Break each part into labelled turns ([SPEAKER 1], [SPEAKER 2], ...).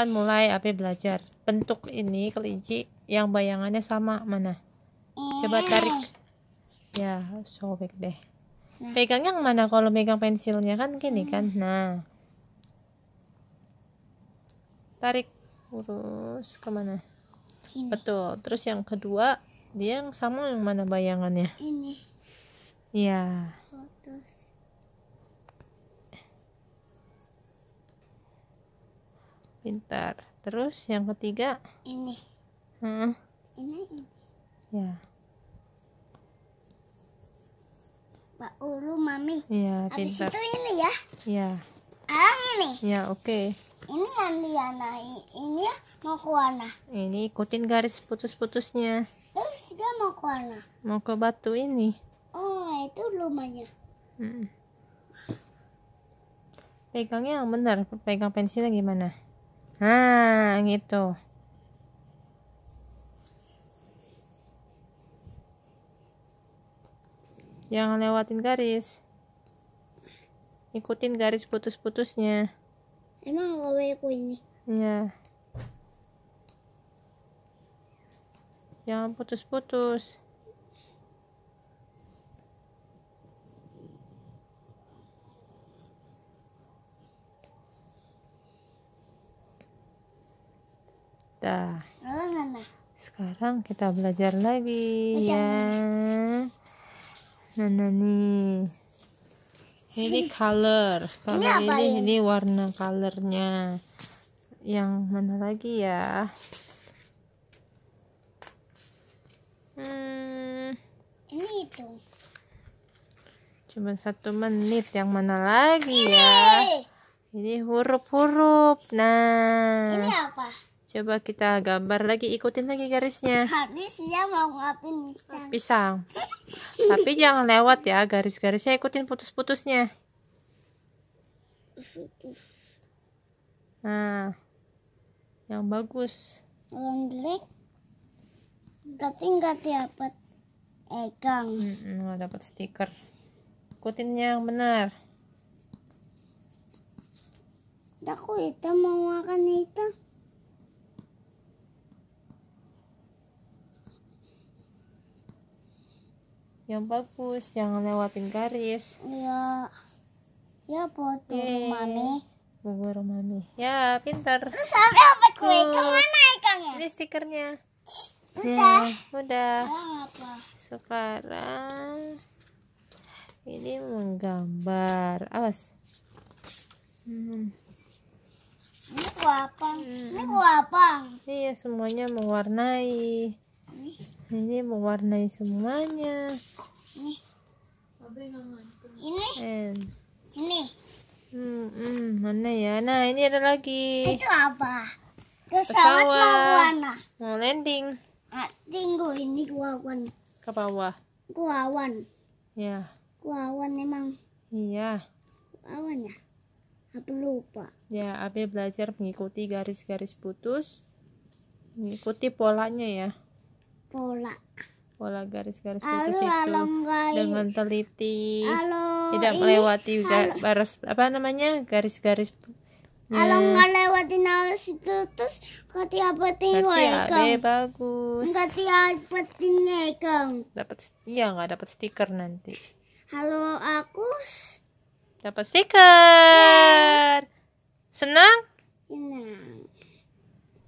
[SPEAKER 1] akan mulai apa belajar bentuk ini kelinci yang bayangannya sama mana
[SPEAKER 2] coba iya. tarik
[SPEAKER 1] ya sobek deh nah. pegang yang mana kalau megang pensilnya kan gini kan hmm. nah tarik lurus kemana ini. betul terus yang kedua dia yang sama yang mana bayangannya ini ya pintar terus yang ketiga ini hmm? ini ini ya Pak Ulu mami ya Habis pintar itu ini ya ya ah ini ya oke okay. ini yang Diana ini ya mau ke warna ini ikutin garis putus-putusnya terus dia mau ke warna mau ke batu ini oh itu rumahnya hmm. pegangnya yang benar pegang pensilnya gimana Nah, gitu. Jangan lewatin garis. Ikutin garis putus-putusnya. Emang gak boleh aku ini? Iya. Jangan putus-putus. kita. Sekarang kita belajar lagi ya. belajar. ya. Nana nih.
[SPEAKER 2] Ini color. Kalau ini, ini, ya? ini
[SPEAKER 1] warna colornya. Yang mana lagi ya? Hmm. Ini itu. Cuma satu menit. Yang mana lagi ini. ya? Ini huruf-huruf. Nah. Ini apa? Coba kita gambar lagi, ikutin lagi garisnya. Habis ya mau ngapain pisang. Pisang. Tapi jangan lewat ya, garis-garisnya ikutin putus-putusnya. Nah, yang bagus. Yang jelek, berarti nggak dapat egang. Mm -mm, nggak dapat stiker. Ikutin yang benar. Aku itu mau makan itu. yang bagus yang lewatin garis iya. ya ya foto mami bubur mami ya pintar sampai apa kue kemana ikannya ya, ini stikernya udah udah sekarang ini menggambar awas ini kuapang hmm. ini kuapang hmm. iya semuanya mewarnai ini mewarnai semuanya ini ini And. ini hmm, hmm, mana ya nah ini ada lagi itu apa
[SPEAKER 2] pesawat, mau warna
[SPEAKER 1] mau landing ah, tinggu ini guawan ke bawah guawan ya guawan emang iya guawan ya Abi lupa ya Abi belajar mengikuti garis-garis putus mengikuti polanya ya pola pola garis-garis putus itu dengan teliti alo, tidak ini, melewati alo, baris apa namanya garis-garis kalau nggak iya. lewatin alas itu terus kati apa tinggal Berarti bagus. Kati apa tinggal Dapat iya nggak dapat stiker nanti. Halo aku dapat stiker. Senang? Senang.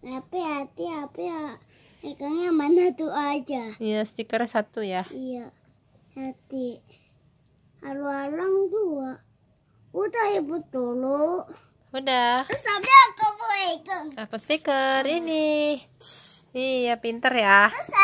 [SPEAKER 1] Tapi hati, tapi ya Stikernya mana tuh aja? Iya, stiker satu ya. Iya. Hati. alu alang dua. Udah ibu ya, dulu. Udah. Sampai aku ikut? Apa stiker ini. Iya, pinter ya.